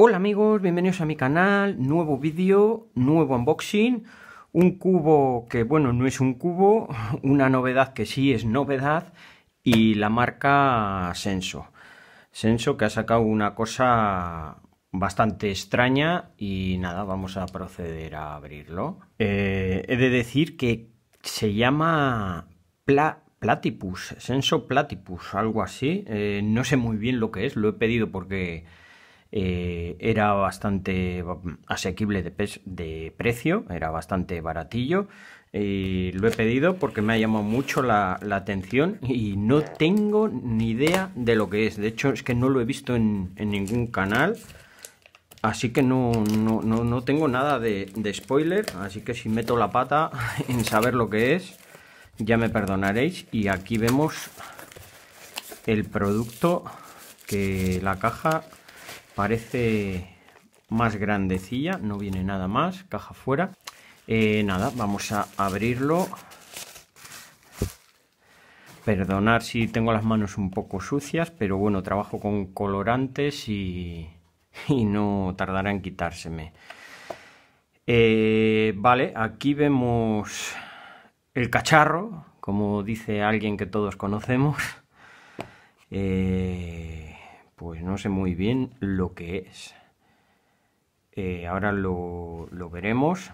Hola amigos, bienvenidos a mi canal, nuevo vídeo, nuevo unboxing, un cubo que bueno, no es un cubo, una novedad que sí es novedad y la marca Senso. Senso que ha sacado una cosa bastante extraña y nada, vamos a proceder a abrirlo. Eh, he de decir que se llama Platypus, Senso Platypus, algo así, eh, no sé muy bien lo que es, lo he pedido porque eh, era bastante asequible de, precio, era bastante baratillo. Eh, lo he pedido porque me ha llamado mucho la, atención y no tengo ni idea de lo que es. De hecho, es que no lo he visto en, ningún canal. Así que no, tengo nada de, spoiler, así que si meto la pata en saber lo que es, ya me perdonaréis. Y aquí vemos el producto que la caja parece más grandecilla, no viene nada más, caja fuera. Eh, nada, vamos a abrirlo. Perdonar si tengo las manos un poco sucias, pero bueno, trabajo con colorantes y, no tardará en quitárseme. Eh, vale, aquí vemos el cacharro, como dice alguien que todos conocemos. Eh, pues no sé muy bien lo que es. Eh, ahora lo, veremos.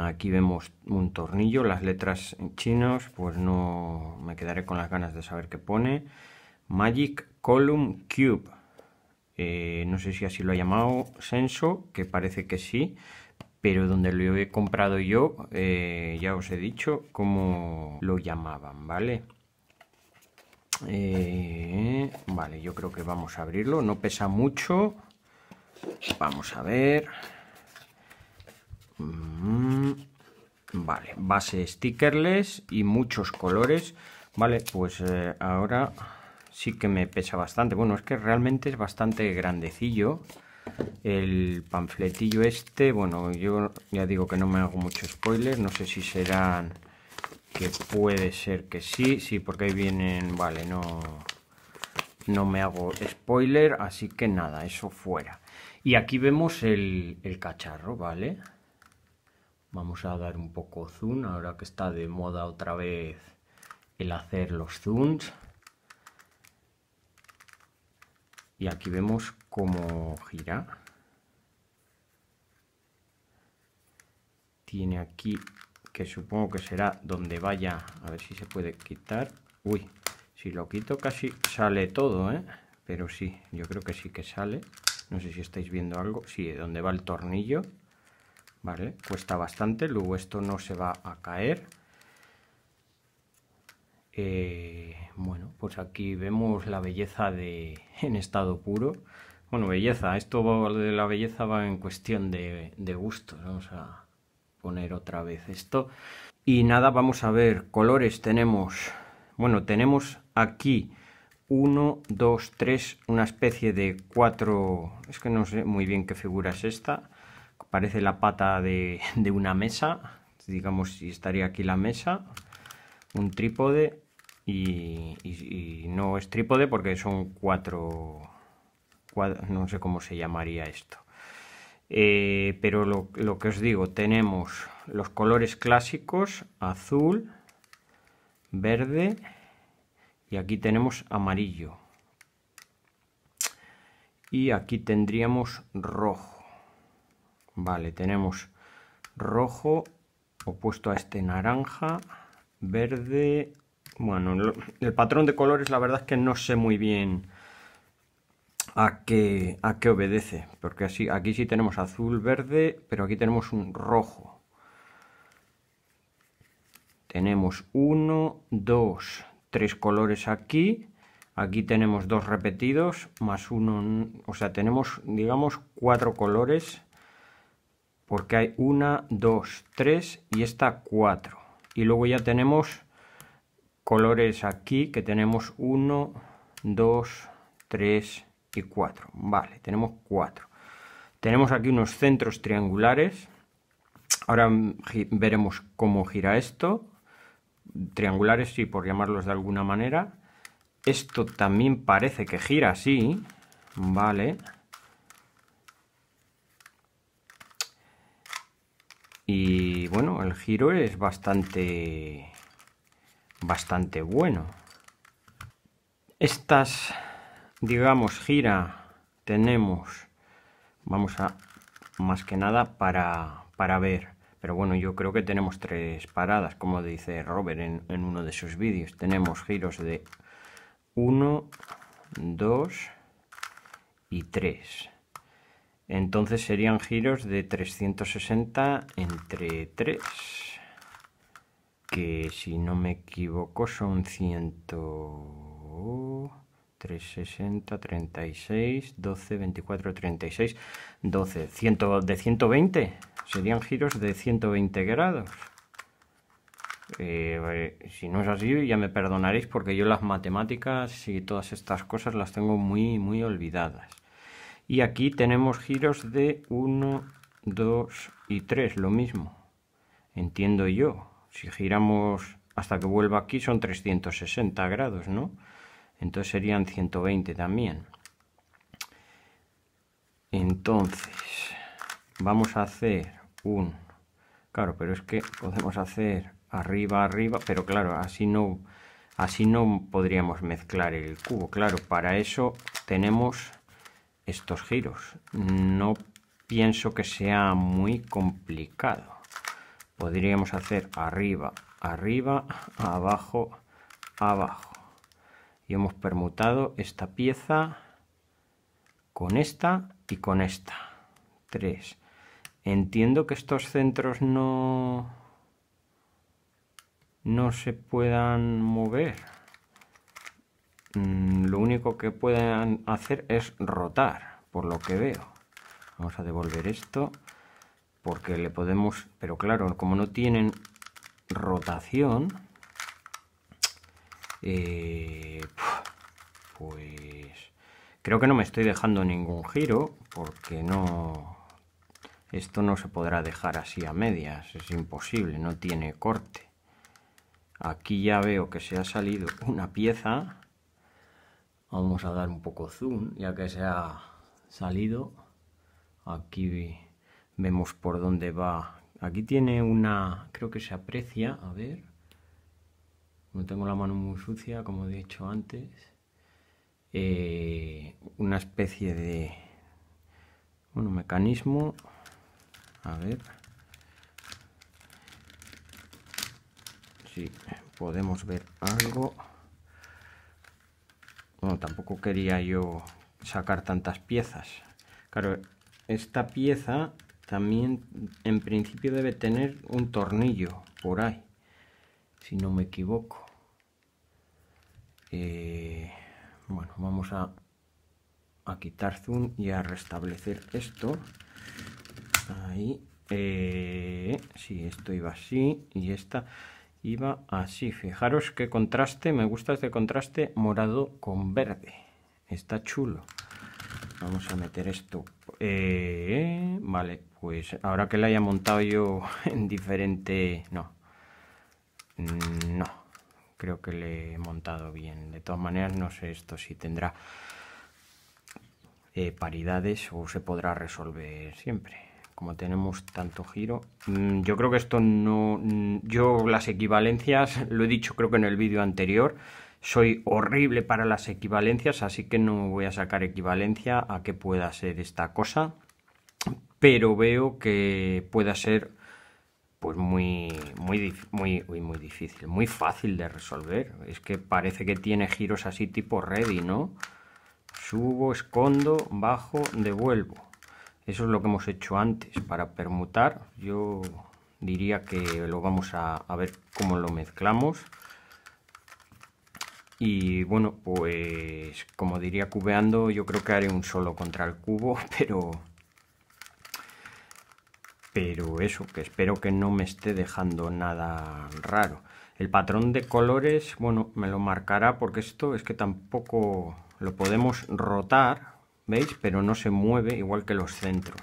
Aquí vemos un tornillo, las letras en chinos, pues no me quedaré con las ganas de saber qué pone. Magic Column Cube. Eh, no sé si así lo ha llamado Senso, que parece que sí, pero donde lo he comprado yo, eh, ya os he dicho cómo lo llamaban, ¿vale? Eh, vale, yo creo que vamos a abrirlo. No pesa mucho. Vamos a ver. Mm, vale, base stickerless y muchos colores. Vale, pues eh, ahora sí que me pesa bastante. Bueno, es que realmente es bastante grandecillo el panfletillo este. Bueno, yo ya digo que no me hago mucho spoilers No sé si serán que puede ser que sí, sí, porque ahí vienen, vale, no, no me hago spoiler, así que nada, eso fuera. Y aquí vemos el, el cacharro, ¿vale? Vamos a dar un poco zoom, ahora que está de moda otra vez el hacer los zooms. Y aquí vemos cómo gira. Tiene aquí que supongo que será donde vaya, a ver si se puede quitar. Uy, si lo quito casi sale todo, ¿eh? Pero sí, yo creo que sí que sale. No sé si estáis viendo algo. Sí, donde va el tornillo. Vale, cuesta bastante. Luego esto no se va a caer. Eh, bueno, pues aquí vemos la belleza de en estado puro. Bueno, belleza, esto de la belleza va en cuestión de, de gustos. Vamos a, poner otra vez esto. Y nada, vamos a ver, colores tenemos, bueno, tenemos aquí 1, 2, 3, una especie de cuatro, es que no sé muy bien qué figura es esta, parece la pata de, una mesa, digamos si estaría aquí la mesa, un trípode y, no es trípode porque son cuatro, no sé cómo se llamaría esto. Eh, pero lo, lo que os digo, tenemos los colores clásicos, azul, verde y aquí tenemos amarillo. Y aquí tendríamos rojo. Vale, tenemos rojo opuesto a este naranja, verde... Bueno, el patrón de colores la verdad es que no sé muy bien a qué, a obedece. Porque así, aquí sí tenemos azul, verde, pero aquí tenemos un rojo. Tenemos uno, dos, tres colores aquí. Aquí tenemos dos repetidos, más uno, o sea, tenemos, digamos, cuatro colores. Porque hay una, dos, tres y esta cuatro. Y luego ya tenemos colores aquí, que tenemos uno, dos, tres, 4. Vale, tenemos 4. Tenemos aquí unos centros triangulares. Ahora veremos cómo gira esto. Triangulares, sí, por llamarlos de alguna manera. Esto también parece que gira así. Vale. Y bueno, el giro es bastante, bastante bueno. Estas digamos, gira, tenemos, vamos a, más que nada, para, para ver. Pero bueno, yo creo que tenemos tres paradas, como dice Robert en, en uno de sus vídeos. Tenemos giros de 1, 2 y 3. Entonces serían giros de 360 entre 3, que si no me equivoco son 100... 360, 36, 12, 24, 36, 12, de 120, serían giros de 120 grados. Eh, eh, si no es así, ya me perdonaréis porque yo las matemáticas y todas estas cosas las tengo muy, muy olvidadas. Y aquí tenemos giros de 1, 2 y 3, lo mismo. Entiendo yo. Si giramos hasta que vuelva aquí son 360 grados, ¿no? entonces serían 120 también entonces vamos a hacer un claro pero es que podemos hacer arriba arriba pero claro así no así no podríamos mezclar el cubo claro para eso tenemos estos giros no pienso que sea muy complicado podríamos hacer arriba arriba abajo abajo y hemos permutado esta pieza con esta y con esta. 3. Entiendo que estos centros no, no se puedan mover. Mm, lo único que pueden hacer es rotar, por lo que veo. Vamos a devolver esto porque le podemos... Pero claro, como no tienen rotación, eh, pues creo que no me estoy dejando ningún giro porque no... Esto no se podrá dejar así a medias, es imposible, no tiene corte. Aquí ya veo que se ha salido una pieza. Vamos a dar un poco zoom, ya que se ha salido. Aquí vemos por dónde va. Aquí tiene una, creo que se aprecia, a ver, no tengo la mano muy sucia, como he dicho antes, eh, una especie de bueno, mecanismo, a ver si podemos ver algo. Bueno, tampoco quería yo sacar tantas piezas. Claro, esta pieza también en principio debe tener un tornillo por ahí si no me equivoco. Eh, bueno, vamos a, a quitar zoom y a restablecer esto. Ahí. Eh, sí, esto iba así y esta iba así. Fijaros qué contraste, me gusta este contraste morado con verde. Está chulo. Vamos a meter esto. Eh, vale, pues ahora que la haya montado yo en diferente... No, Mm, no, creo que le he montado bien. De todas maneras, no sé esto si tendrá eh, paridades o se podrá resolver siempre. Como tenemos tanto giro, mm, yo creo que esto no... Mm, yo las equivalencias, lo he dicho creo que en el vídeo anterior, soy horrible para las equivalencias, así que no voy a sacar equivalencia a que pueda ser esta cosa, pero veo que pueda ser pues muy, muy, muy, muy difícil, muy fácil de resolver. Es que parece que tiene giros así tipo ready, ¿no? Subo, escondo, bajo, devuelvo. Eso es lo que hemos hecho antes. Para permutar, yo diría que lo vamos a ver cómo lo mezclamos. Y bueno, pues como diría cubeando, yo creo que haré un solo contra el cubo, pero pero eso, que espero que no me esté dejando nada raro. El patrón de colores, bueno, me lo marcará porque esto es que tampoco lo podemos rotar, ¿veis? Pero no se mueve igual que los centros.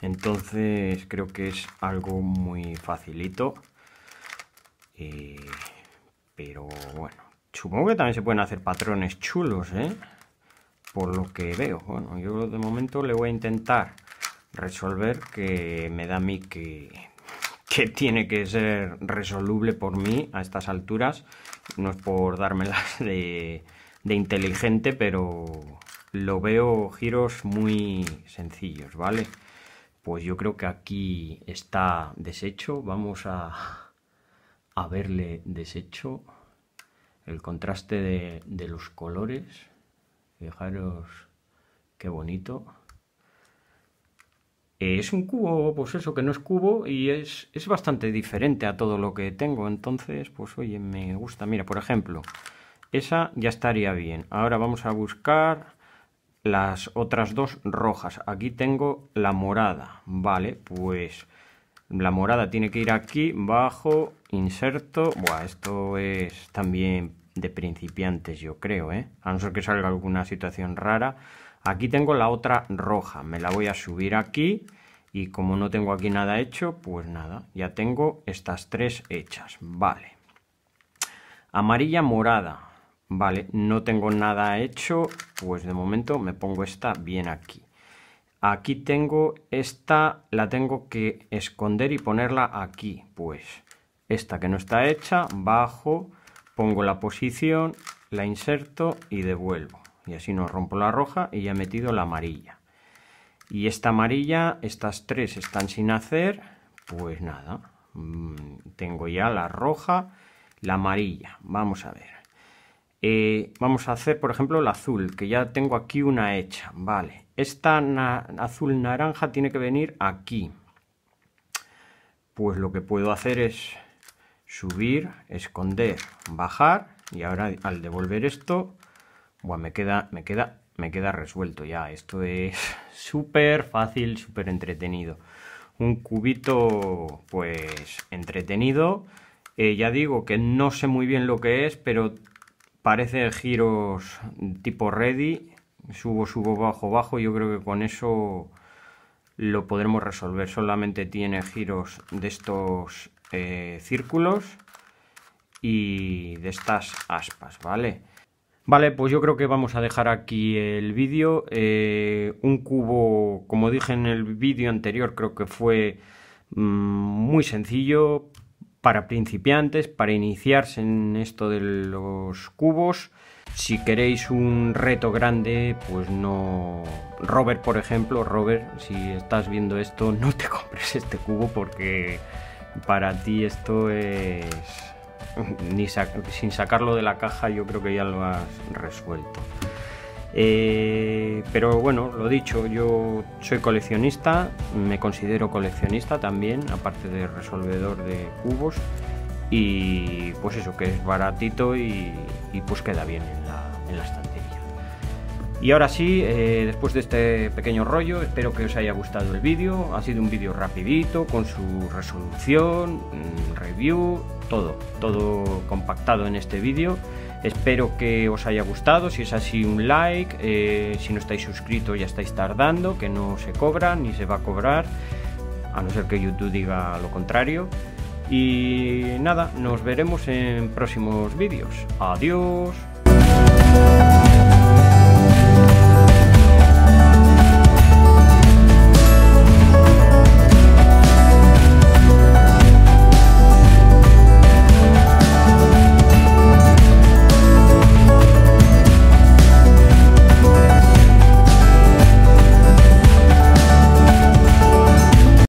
Entonces creo que es algo muy facilito. Eh, pero bueno, supongo que también se pueden hacer patrones chulos, ¿eh? Por lo que veo. Bueno, yo de momento le voy a intentar resolver que me da a mí que, que tiene que ser resoluble por mí a estas alturas. No es por dármelas de, de inteligente, pero lo veo giros muy sencillos, ¿vale? Pues yo creo que aquí está deshecho. Vamos a, a verle deshecho. El contraste de, de los colores. Fijaros qué bonito. Eh, es un cubo, pues eso, que no es cubo y es, es bastante diferente a todo lo que tengo. Entonces, pues oye, me gusta. Mira, por ejemplo, esa ya estaría bien. Ahora vamos a buscar las otras dos rojas. Aquí tengo la morada, ¿vale? Pues la morada tiene que ir aquí, bajo, inserto. Buah, esto es también de principiantes, yo creo, ¿eh? A no ser que salga alguna situación rara. Aquí tengo la otra roja, me la voy a subir aquí y como no tengo aquí nada hecho, pues nada, ya tengo estas tres hechas, vale. Amarilla morada, vale, no tengo nada hecho, pues de momento me pongo esta bien aquí. Aquí tengo esta, la tengo que esconder y ponerla aquí, pues esta que no está hecha, bajo, pongo la posición, la inserto y devuelvo. Y así no rompo la roja y ya he metido la amarilla. Y esta amarilla, estas tres están sin hacer, pues nada, mm, tengo ya la roja, la amarilla, vamos a ver. Eh, vamos a hacer, por ejemplo, la azul, que ya tengo aquí una hecha, vale. Esta azul naranja tiene que venir aquí. Pues lo que puedo hacer es subir, esconder, bajar y ahora al devolver esto, bueno, me queda, me queda, me queda resuelto ya. Esto es súper fácil, súper entretenido. Un cubito, pues, entretenido. Eh, ya digo que no sé muy bien lo que es, pero parece giros tipo ready. Subo, subo, bajo, bajo. Yo creo que con eso lo podremos resolver. Solamente tiene giros de estos eh, círculos y de estas aspas, ¿vale? Vale, pues yo creo que vamos a dejar aquí el vídeo. Eh, un cubo, como dije en el vídeo anterior, creo que fue mm, muy sencillo para principiantes, para iniciarse en esto de los cubos. Si queréis un reto grande, pues no... Robert, por ejemplo, Robert, si estás viendo esto, no te compres este cubo porque para ti esto es... sin sacarlo de la caja yo creo que ya lo has resuelto. Eh, pero bueno, lo dicho, yo soy coleccionista, me considero coleccionista también, aparte de resolvedor de cubos. Y pues eso, que es baratito y, pues queda bien en la, en la estantería. Y ahora sí, eh, después de este pequeño rollo, espero que os haya gustado el vídeo. Ha sido un vídeo rapidito, con su resolución, mm, review, todo, todo compactado en este vídeo. Espero que os haya gustado, si es así un like, eh, si no estáis suscritos ya estáis tardando, que no se cobra ni se va a cobrar, a no ser que YouTube diga lo contrario. Y nada, nos veremos en próximos vídeos. Adiós.